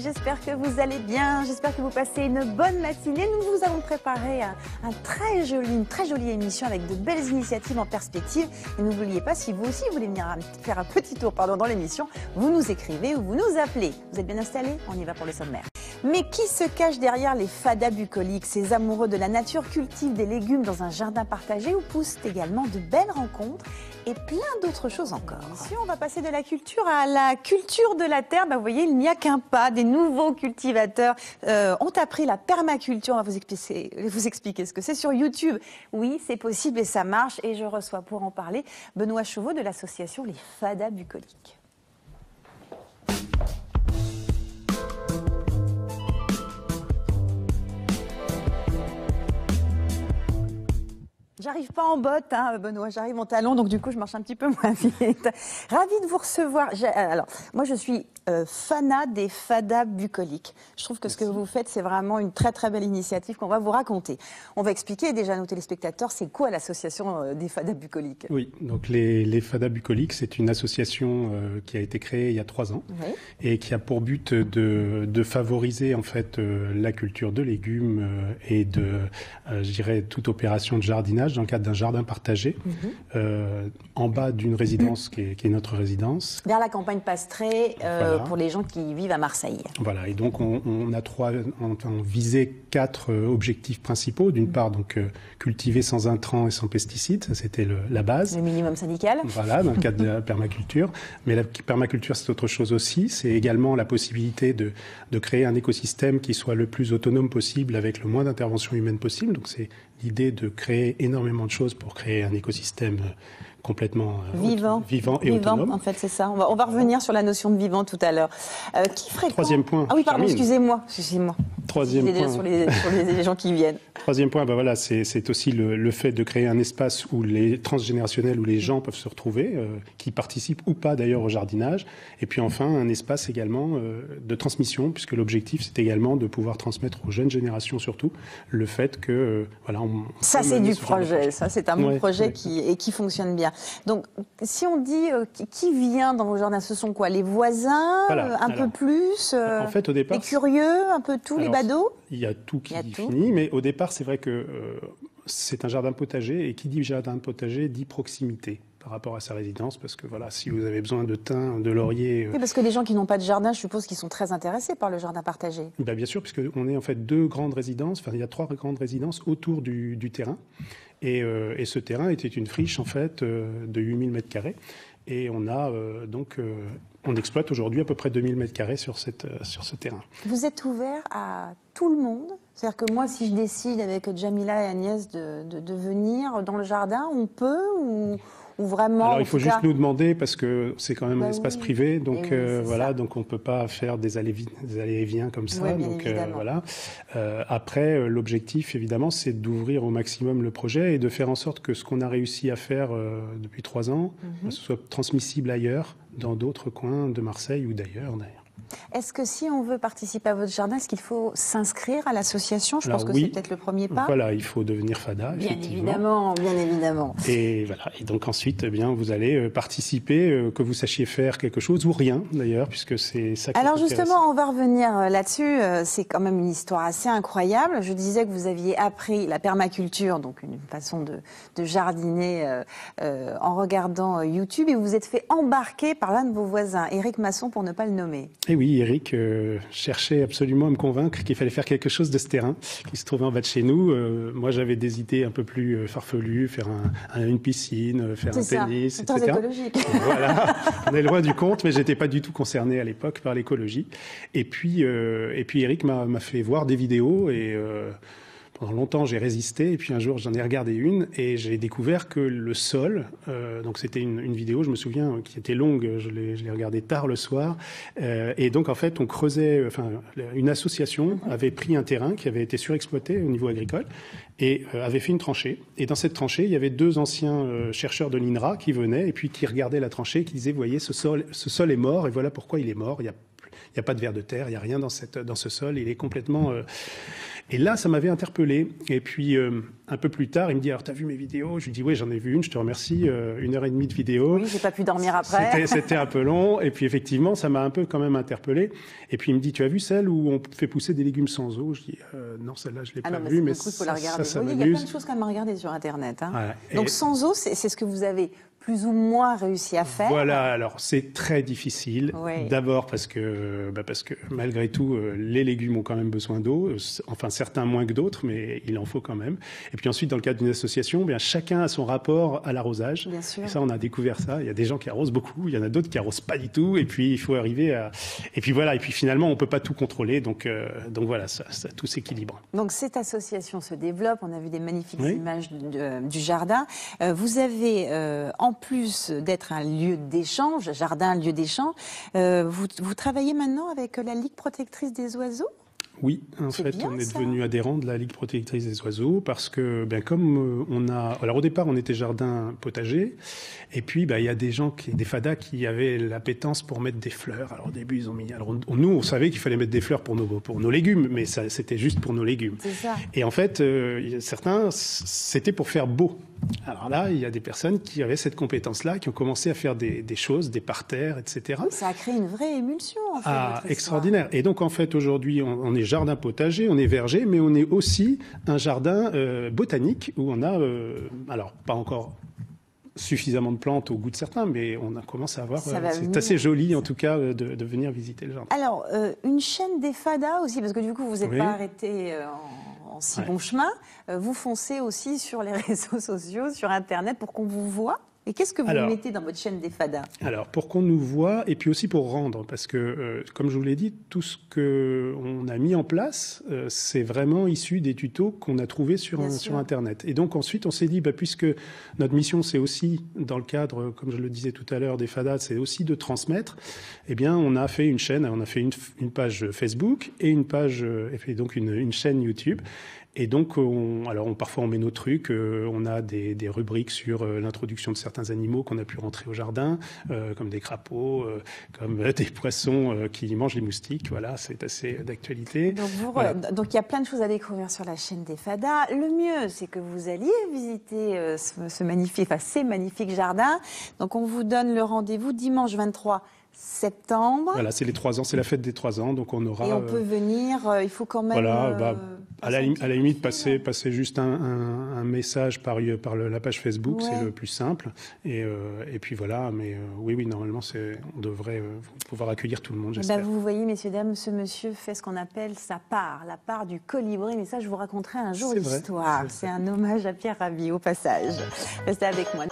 j'espère que vous allez bien, j'espère que vous passez une bonne matinée. Nous vous avons préparé un, très joli, une très jolie émission avec de belles initiatives en perspective. Et n'oubliez pas, si vous aussi vous voulez venir faire un petit tour pardon, dans l'émission, vous nous écrivez ou vous nous appelez. Vous êtes bien installés On y va pour le sommaire. Mais qui se cache derrière les fadas bucoliques Ces amoureux de la nature cultivent des légumes dans un jardin partagé ou poussent également de belles rencontres et plein d'autres choses encore. Si on va passer de la culture à la culture de la terre, bah, vous voyez, il n'y a qu'un pas. Des nouveaux cultivateurs euh, ont appris la permaculture. On va vous expliquer, vous expliquer ce que c'est sur YouTube. Oui, c'est possible et ça marche. Et je reçois pour en parler Benoît Chauveau de l'association Les Fadas Bucoliques. J'arrive pas en botte, hein, Benoît, j'arrive en talon, donc du coup je marche un petit peu moins vite. Ravie de vous recevoir. Euh, alors, moi je suis euh, fanade des fadas bucoliques. Je trouve que ce que vous faites, c'est vraiment une très très belle initiative qu'on va vous raconter. On va expliquer déjà à nos téléspectateurs, c'est quoi l'association euh, des fadas bucoliques Oui, donc les, fadas bucoliques, c'est une association qui a été créée il y a trois ans et qui a pour but de, favoriser en fait la culture de légumes et de, je dirais, toute opération de jardinage dans le cadre d'un jardin partagé, mhm. euh, en bas d'une résidence qui est, notre résidence. Vers la campagne Pastré, euh, pour les gens qui vivent à Marseille. Voilà, et donc on, a trois, on, visait quatre euh, objectifs principaux. D'une part, donc cultiver sans intrants et sans pesticides, ça c'était la base. Le minimum syndical. Voilà, dans le cadre de la permaculture. Mais la permaculture, c'est autre chose aussi. C'est également la possibilité de, de créer un écosystème qui soit le plus autonome possible avec le moins d'intervention humaine possible. Donc c'est l'idée de créer énormément de choses pour créer un écosystème euh, complètement euh, vivant, vivant et vivant, En fait, c'est ça. On va, revenir sur la notion de vivant tout à l'heure. Euh, qui ferait Troisième point. Ah oui, pardon. Excusez-moi. Excusez-moi. Troisième point. gens qui viennent. Troisième point, ben voilà, c'est aussi le, fait de créer un espace où les transgénérationnels, où les gens peuvent se retrouver, euh, qui participent ou pas d'ailleurs au jardinage. Et puis enfin, un espace également euh, de transmission, puisque l'objectif, c'est également de pouvoir transmettre aux jeunes générations surtout le fait que, euh, voilà, on, Ça, c'est du projet. Ça, c'est un bon projet Qui, et qui fonctionne bien. Donc, si on dit qui vient dans vos jardins, ce sont quoi Les voisins Un peu plus En fait, au départ. Les curieux, un peu tous les les il y a tout qui définit, mais au départ, c'est vrai que euh, c'est un jardin potager, et qui dit jardin potager dit proximité par rapport à sa résidence, parce que voilà, si vous avez besoin de thym, de laurier... Euh, oui, parce que les gens qui n'ont pas de jardin, je suppose qu'ils sont très intéressés par le jardin partagé. Ben, bien sûr, puisque on est en fait deux grandes résidences, enfin il y a trois grandes résidences autour du, terrain, euh, et, ce terrain était une friche en fait de 8000 m2, et on a donc on exploite aujourd'hui à peu près 2000 m2 sur, cette, euh, sur ce terrain. Vous êtes ouvert à tout le monde. C'est-à-dire que moi, si je décide avec Jamila et Agnès de, venir dans le jardin, on peut ou, vraiment Alors il faut juste nous demander parce que c'est quand même un bah espace privé, donc euh, voilà, donc on peut pas faire des allées, viens comme ça. donc euh, voilà. Euh, après, l'objectif évidemment, c'est d'ouvrir au maximum le projet et de faire en sorte que ce qu'on a réussi à faire depuis trois ans, mhm. bah, soit transmissible ailleurs, dans d'autres coins de Marseille ou d'ailleurs d'ailleurs. Est-ce que si on veut participer à votre jardin, est-ce qu'il faut s'inscrire à l'association Je pense que c'est peut-être le premier pas. Voilà, il faut devenir FADA. Bien évidemment, bien évidemment. Et voilà. Et donc ensuite, eh bien, vous allez euh, participer, euh, que vous sachiez faire quelque chose ou rien d'ailleurs, puisque c'est ça. Qui Alors justement, on va revenir euh, là-dessus. C'est quand même une histoire assez incroyable. Je disais que vous aviez appris la permaculture, donc une façon de, jardiner en regardant YouTube, et vous vous êtes fait embarquer par l'un de vos voisins, Éric Masson, pour ne pas le nommer. Eh oui, Eric euh, cherchait absolument à me convaincre qu'il fallait faire quelque chose de ce terrain qui se trouvait en bas de chez nous. Euh, moi, j'avais des idées un peu plus euh, farfelues, faire un, une piscine, faire un ça, tennis, etc. écologique. Voilà, on est loin du compte, mais j'étais pas du tout concerné à l'époque par l'écologie. Et puis, et puis Eric m'a fait voir des vidéos et pendant longtemps, j'ai résisté. Et puis un jour, j'en ai regardé une et j'ai découvert que le sol, euh, donc c'était une, une, vidéo, je me souviens, euh, qui était longue. Je l'ai regardée tard le soir. Euh, et donc, en fait, on creusait, euh, enfin, une association avait pris un terrain qui avait été surexploité au niveau agricole et euh, avait fait une tranchée. Et dans cette tranchée, il y avait deux anciens chercheurs de l'INRA qui venaient et puis qui regardaient la tranchée, et qui disaient, voyez, ce sol, ce sol est mort et voilà pourquoi il est mort. Il a n'y a pas de verre de terre, il n'y a rien dans, cette, dans ce sol, il est complètement et là, ça m'avait interpellé. Et puis, euh, un peu plus tard, il me dit, alors, t'as vu mes vidéos Je lui dis, oui, j'en ai vu une, je te remercie, euh, une heure et demie de vidéo. Oui, j'ai pas pu dormir après. C'était un peu long. Et puis, effectivement, ça m'a un peu quand même interpellé. Et puis, il me dit, tu as vu celle où on fait pousser des légumes sans eau Je dis, «Euh, non, celle-là, je l'ai ah pas vue, mais, vu, la regarder. ça, Il y a plein de choses quand même à regarder sur Internet. Hein. Donc, sans eau, c'est ce que vous avez plus ou moins réussi à faire Voilà, alors c'est très difficile. D'abord parce que, bah, parce que malgré tout, euh, les légumes ont quand même besoin d'eau. Euh, enfin, certains moins que d'autres, mais il en faut quand même. Et puis ensuite, dans le cadre d'une association, eh bien, chacun a son rapport à l'arrosage. Bien sûr. Et ça, on a découvert ça. Il y a des gens qui arrosent beaucoup, il y en a d'autres qui arrosent pas du tout. Et puis, il faut arriver à. Et puis voilà, et puis finalement, on peut pas tout contrôler. Donc, euh, donc voilà, ça, ça tout s'équilibre. Donc cette association se développe. On a vu des magnifiques images du jardin. vous avez euh, en plus d'être un lieu d'échange, jardin, lieu d'échange, euh, vous travaillez maintenant avec la Ligue protectrice des oiseaux oui, en fait, on est devenu adhérent de la Ligue protectrice des oiseaux parce que, ben, comme euh, on a, alors au départ, on était jardin potager, et puis ben, il y a des gens qui, des fadas, qui avaient l'appétence pour mettre des fleurs. Alors au début, ils ont mis. Alors nous, on savait qu'il fallait mettre des fleurs pour nos pour nos légumes, mais c'était juste pour nos légumes. Et en fait, euh, certains, c'était pour faire beau. Alors là, il y a des personnes qui avaient cette compétence-là, qui ont commencé à faire des, des choses, des parterres, etc. Ça a créé une vraie émulsion. En fait, ah, extraordinaire. Et donc en fait, aujourd'hui, on est jardin potager, on est verger, mais on est aussi un jardin euh, botanique où on a, euh, alors pas encore suffisamment de plantes au goût de certains, mais on a commencé à avoir euh, c'est assez joli, en tout cas, de, venir visiter le jardin. Alors, une chaîne des fadas aussi, parce que du coup, vous n'êtes pas arrêté en, si bon chemin. Vous foncez aussi sur les réseaux sociaux, sur Internet, pour qu'on vous voit et qu'est-ce que vous mettez dans votre chaîne des fadas Alors, pour qu'on nous voit et puis aussi pour rendre, parce que, euh, comme je vous l'ai dit, tout ce qu'on a mis en place, euh, c'est vraiment issu des tutos qu'on a trouvés sur, sur Internet. Et donc, ensuite, on s'est dit, bah, puisque notre mission, c'est aussi, dans le cadre, comme je le disais tout à l'heure, des fadas, c'est aussi de transmettre, eh bien, on a fait une chaîne, on a fait une, une page Facebook et une page, euh, et donc une, une chaîne YouTube. Et donc, on, alors on, parfois on met nos trucs, euh, on a des, des rubriques sur euh, l'introduction de certains animaux qu'on a pu rentrer au jardin, euh, comme des crapauds, comme des poissons qui mangent les moustiques. Voilà, c'est assez d'actualité. Donc, il y a plein de choses à découvrir sur la chaîne des Fadas. Le mieux, c'est que vous alliez visiter ce, magnifique, enfin, ces magnifiques Donc, on vous donne le rendez-vous dimanche 23 septembre. Voilà, c'est les trois ans, c'est la fête des trois ans, donc on aura. Et on euh, peut venir, euh, il faut quand même. Voilà, euh, bah, à, la, à la limite, passer, passer juste un, message par, par la page Facebook, c'est le plus simple. Et, et puis voilà, mais oui, oui, normalement, on devrait pouvoir accueillir tout le monde, eh ben, j'espère. vous voyez, messieurs, dames, ce monsieur fait ce qu'on appelle sa part, la part du colibri, mais ça, je vous raconterai un jour l'histoire. C'est un hommage à Pierre Rabhi, au passage. Restez avec moi.